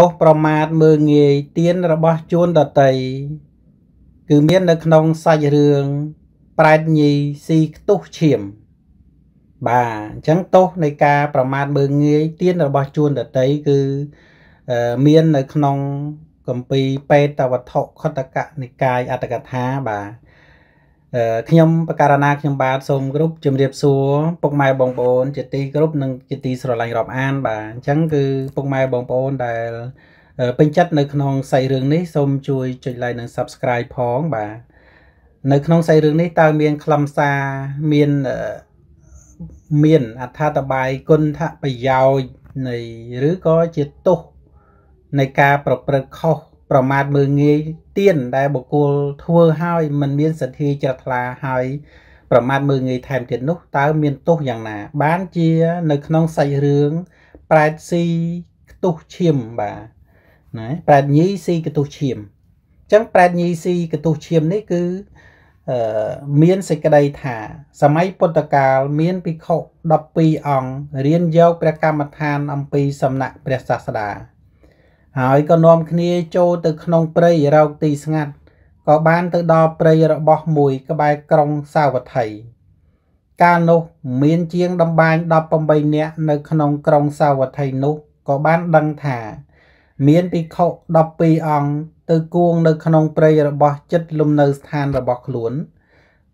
ទោសប្រមាថមើងងាយទៀនរបស់ជួនដតីគឺមាននៅក្នុងសាច់រឿងប្រែតញីស៊ីខ្ទុះឈាមបាទអញ្ចឹងទោសនៃការប្រមាថមើងងាយទៀនរបស់ជួនដតីគឺមាននៅក្នុងកម្ពីពេតវត្ថុខតកនិកាយអត្តកថាបាទខ្ញុំបករណាខ្ញុំបាទសូមគោរពជំរាបសួរ ពុកម៉ែបងប្អូនជាទីគោរពនិងជាទីស្រឡាញ់រាប់អានបាទអញ្ចឹងគឺពុកម៉ែបងប្អូនដែលពេញចិត្តនៅក្នុងខ្សែរឿងនេះសូមជួយចុច like និង subscribe ផងបាទនៅក្នុងខ្សែរឿងនេះ តើមាន ខ្លឹមសារមានមានអត្ថាធិប្បាយគុណថាប្រយោជន៍នៃ ឬក៏ជាទោសនៃការប្រព្រឹត្តខុសប្រមាថមើងងាយទៀនដែលបុគ្គលធ្វើឲ្យមិនមានសទ្ធាជ្រះថ្លាហើយប្រមាថមើងងាយថែមទៀតនោះតើមានទោសយ៉ាងណា បានជា នៅក្នុងសាច់រឿងប្រែតស៊ីខ្ទុះឈាមបាទណាប្រែតញីស៊ីខ្ទុះឈាមអញ្ចឹងប្រែតញីស៊ីខ្ទុះឈាមនេះគឺអឺមានសេចក្តីថា សម័យពុទ្ធកាលមានភិក្ខុ12អង្គរៀនយកព្រះកម្មដ្ឋានអំពីសំណាក់ព្រះសាស្តាហើយក៏នាំគ្នាចូលទៅក្នុងព្រៃរកទីស្ងាត់ក៏បានទៅដល់ព្រៃរបស់មួយក្បែរក្រុងសាវត្ថីកាលនោះ មាន ជាងដំបាន18នាក់នៅក្នុងក្រុងសាវត្ថីនោះក៏បានដឹងថា មានភិក្ខុ12អង្គទៅគួងនៅ ក្នុងព្រៃរបស់ចិត្តលំនៅស្ថានរបស់ខ្លួន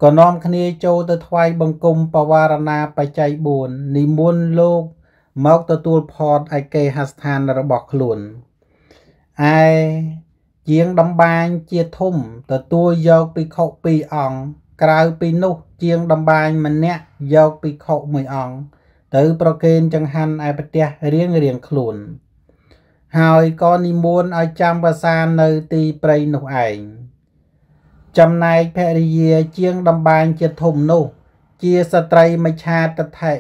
ក៏នាំគ្នាចូលទៅថ្វាយបង្គំបវារណាបច្ច័យ4និមន្តលោកមកទទួលផតឯកេហស្ថានរបស់ខ្លួន។ឯជាងដំបាញជាធំទទួលយកភិក្ខុ2អង្គក្រៅពីនោះ ជាងដំបាញម្នាក់យកភិក្ខុ1អង្គទៅប្រគេនចង្ហាន់ឯប្រទេសរៀងរៀងខ្លួន ហើយក៏និមន្តឲ្យចាំវសាននៅទីព្រៃនោះឯងចំណែកភរិយាជាងដំបាញជាធំនោះ ជាស្ត្រីមច្ឆាតថេ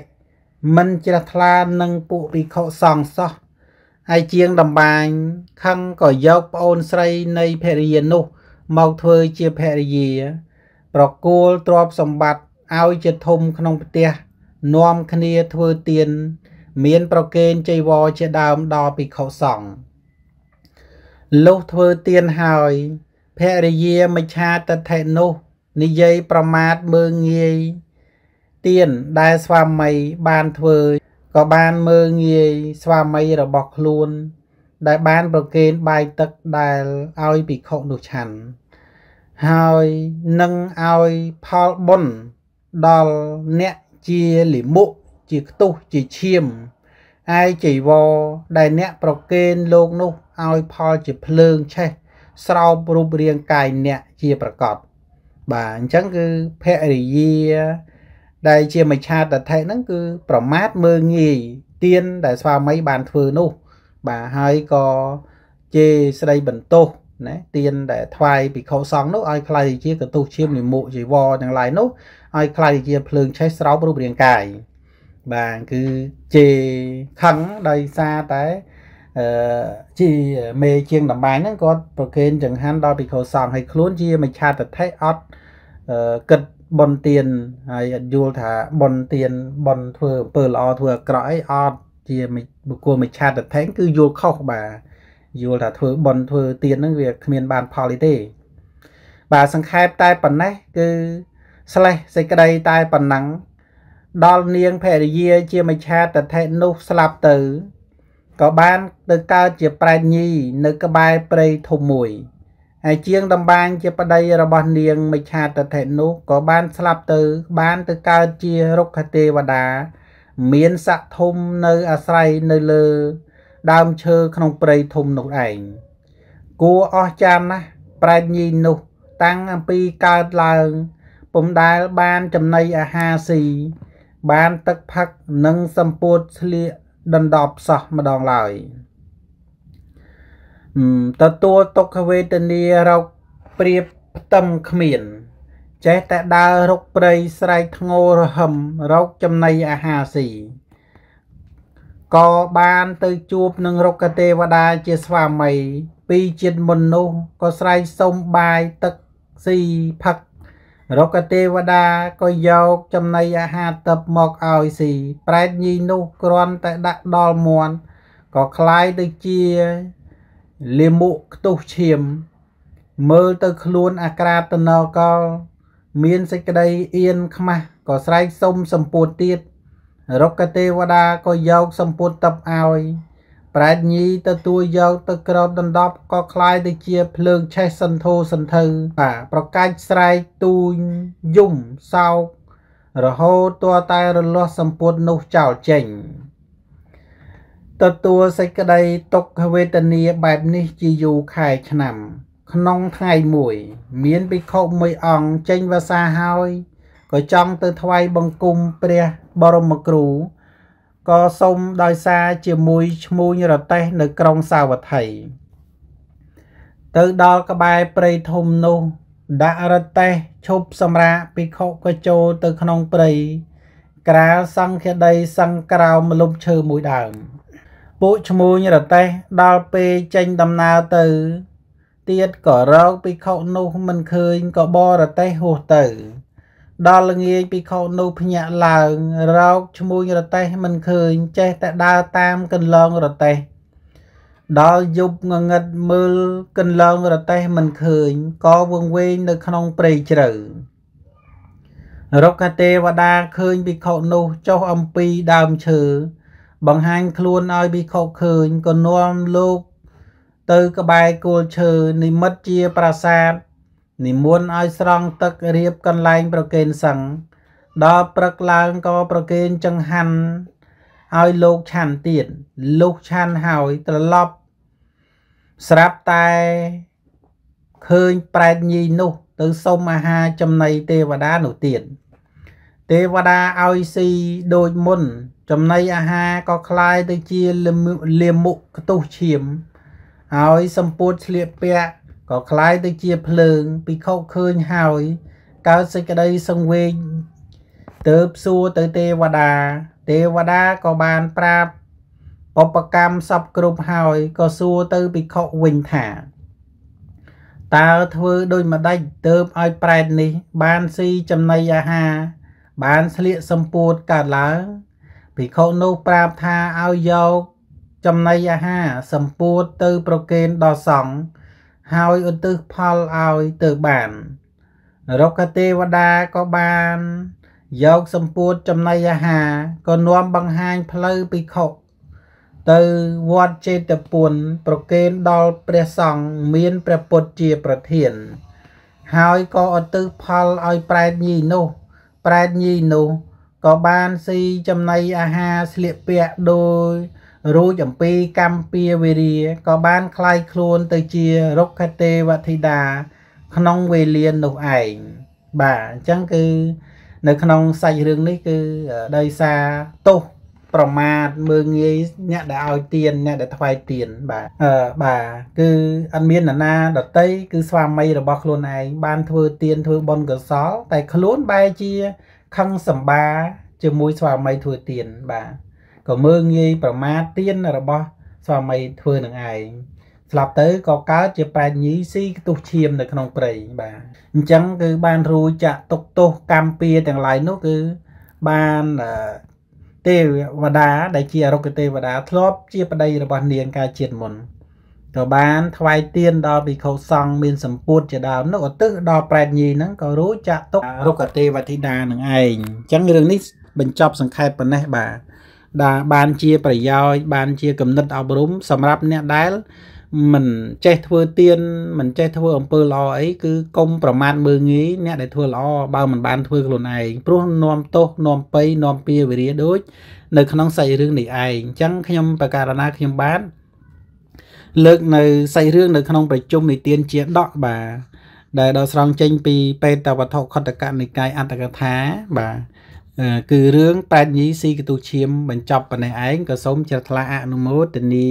មិនជ្រះថ្លានឹងពួកភិក្ខុសង្ឃសោះហើយជាងតម្បាញខឹងក៏យកប្អូនស្រីនៃភរិយានោះមកធ្វើជាភរិយា ប្រគល់ទ្រព្យសម្បត្តិឲ្យជាធំក្នុងផ្ទះនាំគ្នាធ្វើទៀនមានប្រគេនចីវរជាដើមដល់ភិក្ខុសង្ឃលុះធ្វើទៀនហើយភរិយាមិឆាតថេនោះនិយាយប្រមាថមើងងាយទៀនដែលស្វាមីបានធ្វើក៏បានមើងងាយស្វាមីរបស់ខ្លួន ដែលបានប្រគេនបាយទឹកដែលឲ្យភិក្ខុនោះឆាន់ហើយនឹងឲ្យផលបុណ្យដល់អ្នកជាលិមុខជាខ្ទុះជាឈាមឯចីវរដែលអ្នកប្រកេនលោកនោះឲ្យផលជាភ្លើងឆេះស្រោបរូបរាងកាយអ្នកជាប្រកបបាទអញ្ចឹងគឺភរិយាដែលជាមច្ឆាតថេហ្នឹងគឺប្រមាថមើងងាយទៀនដែលស្វាមី បានធ្វើនោះ បាទហើយក៏ជេរស្ដីបន្ទោសណាទៀនដែលថ្វាយភិក្ខុសង្ឃនោះឲ្យខ្ល้ายជាកតុសឈាមនិមុខជីវរទាំងឡាយនោះឲ្យខ្ល้ายជាភ្លើងឆេះស្រោបរូបរាងកាយបាទគឺជេរខឹងដោយសារតែអឺជាមេជាងតម្បាញហ្នឹងគាត់ប្រគេនចង្ហាន់ដល់ភិក្ខុសង្ឃឲ្យខ្លួនជាមច្ឆាតថេអត់គិតបនទៀនហើយអត់យល់ថាបនទៀនបនធ្វើអំពើល្អធ្វើអាក្រក់អីអត់ជាបុគ្គលមិឆាតថេងគឺយល់ខុសបាទយល់ថាធ្វើបនធ្វើទៀនហ្នឹងវាគ្មានបានផលអីទេ បាទសង្ខេបតែប៉ុណ្ណេះគឺស្លេះសេចក្តីតែប៉ុណ្ណឹងដល់នាងភរិយាជាមិឆាតថេនោះស្លាប់ទៅក៏បានទៅកើតជាប្រែតញីនៅក្បែរព្រៃធំមួយហើយជាងតម្បាញជាប្តីរបស់នាងមិច្ឆាតថេនោះក៏បានស្លាប់ទៅ បានទៅកើតជារុក្ខទេវតាមានស័ក្តិធំនៅអាស្រ័យនៅលើ ដើមឈើក្នុងព្រៃធំនោះឯងគួរអស្ចារ្យណាស់ប្រាជ្ញីនោះតាំងអំពីកើតឡើងពុំដែលបានចំណីអាហារស៊ីបានទឹកផឹកនិងសម្ពោធស្លៀកដណ្ដប់សោះម្ដងឡើយ។ទទួលទុក្ខវេទនារោគព្រៀបផ្ទឹមគ្មានចេះតែដើររកព្រៃស្រែកធ្ងររហឹមរោគចំណីអាហារស៊ីក៏បានទៅជួបនឹងរុក្ខទេវតាជាស្វាមី ពីជាតិមុននោះក៏ស្រែកសុំបាយទឹកស៊ីផឹករុក្ខទេវតាក៏យកចំណីអាហារទឹកមកឲ្យស៊ីប្រែតញីនោះគ្រាន់តែដាក់ដល់មាន់ក៏คล้ายទៅជាលាមកខ្ទុះឈាម មើលទៅខ្លួនអាក្រាតនកលមានសេចក្តីអៀនខ្មាស់ក៏ស្រែកសុំសម្ពួតទៀតរុក្ខទេវតាក៏យកសម្ពួតតឹបឲ្យប្រែតញីទទួលយកទៅក្រោបដណ្ដប់ក៏คล้ายទៅជាភ្លើងឆេះសន្ធោសន្ធៅបាទប្រកាច់ស្រែកទូញយំសោករហូតតតែរលាស់សម្ពុតនោះចោលចេញទទួលសេចក្តីទុក្ខវេទនាបែបនេះជាយូរខែឆ្នាំ ក្នុងថ្ងៃមួយ មានភិក្ខុមួយអង្គចេញវសាហើយក៏ចង់ទៅថ្វាយបង្គំព្រះបរមគ្រូក៏សុំដោយសារជាមួយឈ្មោះរតេះនៅក្រុងសាវត្ថីទៅដល់ក្បែរព្រៃធំនោះ ដាក់រតេះឈប់សម្រាកភិក្ខុក៏ចូលទៅក្នុងព្រៃក្រាលសង្ឃដីសង្ក្រោមលំឈើមួយដើមពួកឈ្មួញរតេះដល់ពេលចេញដំណើរទៅទៀតក៏រកភិក្ខុនោះមិនឃើញក៏បរតេះហួសទៅ ដល់ល្ងាចភិក្ខុនោះភ្ញាក់ឡើងរកឈ្មួញរតេះមិនឃើញចេះតែដើរតាមកន្លងរតេះដល់យប់ងងឹតមើលកន្លងរតេះមិនឃើញក៏វង្វេងនៅ ក្នុងព្រៃជ្រៅរុក្ខទេវតាឃើញភិក្ខុនោះចុះអំពីដើមឈើបង្ហាញខ្លួនឲ្យភិក្ខុឃើញក៏នាំលោក ទៅក្បែរគល់ឈើនិមិត្តជាប្រាសាទនិមន្តឲ្យស្រង់ទឹករៀបកន្លែងប្រគេនសង្ឃដល់ព្រឹកឡើងក៏ប្រគេនចង្ហាន់ឲ្យលោកឆាន់ទៀតលុះឆាន់ហើយត្រឡប់ស្រាប់តែឃើញប្រែតញីនោះ ទៅសុំអាហារចំណី ទេវតានោះទៀតទេវតាឲ្យស៊ីដូចមុនចំណីអាហារក៏คล้ายទៅជាលាមុខខ្ទុះឈាមហើយសម្ពោធឆ្លៀកពាក់ក៏คล้ายទៅជាភ្លើងពិខុឃើញហើយកើតសេចក្តីសង្វេគទៅសួរទៅទេវតាទេវតាក៏បានប្រាប់បបកម្មសពគ្រប់ហើយក៏សួរទៅពិខុវិញថា តើធ្វើដូចម្ដេចទៅឲ្យប្រែតនេះ បានស៊ីចំណីអាហារបានស្លៀកសម្ពោធកើតឡើងភិក្ខុនោះ ប្រាប់ថាឲ្យយក ចំណីអាហារសម្ពោធទៅប្រគេនដល់សង្ឃហើយឧទ្ទិសផលឲ្យទៅបានរុក្ខទេវតាក៏បានយកសម្ពោធចំណីអាហារក៏នាំបង្ហាញផ្លូវភិក្ខុទៅវត្តចេតពុនប្រគេនដល់ព្រះសង្ឃមានព្រះពុទ្ធជាប្រធាន ហើយក៏ឧទ្ទិសផលឲ្យប្រែតញីនោះ ប្រែតញីនោះក៏បានស៊ីចំណីអាហារស្លៀកពាក់ដោយរួចអំពីកម្មពាវេរាក៏បានคลายខ្លួនទៅជារុក្ខទេវធីតាក្នុងវេលានោះឯងបាទអញ្ចឹងគឺ នៅក្នុងសាច់រឿងនេះគឺដោយសារទោសប្រមាថមើងងាយអ្នកដែលឲ្យទៀនអ្នកដែលថ្វាយទៀនបាទអឺបាទគឺអត់មាននរណាដតីគឺស្វាមីរបស់ខ្លួនឯងបានធ្វើទៀនធ្វើបុណ្យកុសល តែខ្លួនបែរជាខឹងសម្បាជាមួយស្វាមីធ្វើទៀនបាទក៏មើងាយប្រមាថទៀនរបស់ ស្វាមីធ្វើនឹងឯងស្លាប់ទៅក៏កើតជាប្រាជ្ញីស៊ីខ្ទុះឈាមនៅក្នុងព្រៃបាទអញ្ចឹង គឺបានរួចចាក់ទុកទោសកម្មពៀទាំងឡាយនោះគឺបានទេវតា ដែល ជាអរុគទេវតាធ្លាប់ជាប្តីរបស់នាងកាលជាតិមុនក៏បានថ្វាយទៀនដល់ភិក្ខុសង្ឃមានសម្ពុត ជាដើមនោះឧទ្ទិសដល់ប្រែតញីហ្នឹងក៏រួចចាក់ទុករុក្ខទេវធីតានឹងឯងអញ្ចឹងរឿងនេះបញ្ចប់សង្ខេបប៉ុណ្ណេះបាទដែលបានជាប្រយោជន៍បានជាគំនិតអប់រំសម្រាប់អ្នកដែលមិនចេះធ្វើទៀនមិនចេះធ្វើអំពើល្អអីគឺកុំប្រមាថមើងងាយអ្នកដែលធ្វើល្អបើមិនបានធ្វើខ្លួនឯងព្រោះនាំទោសនាំពៃនាំពៀវិរិយដូច នៅក្នុងសាច់រឿងនេះឯងអញ្ចឹងខ្ញុំបកការណាខ្ញុំបានលើកនៅសាច់រឿងនៅក្នុងប្រជុំនិទានជាដកបាទដែលដល់ស្រង់ចេញ ពីពេតវត្ថុខតកនិកាយអត្តកថាបាទគឺរឿងប្រាជ្ញីស៊ីកទុឈាមបញ្ចប់ប៉ុណ្ណេះឯងក៏សូមជ្រះថ្លាអនុមោទនា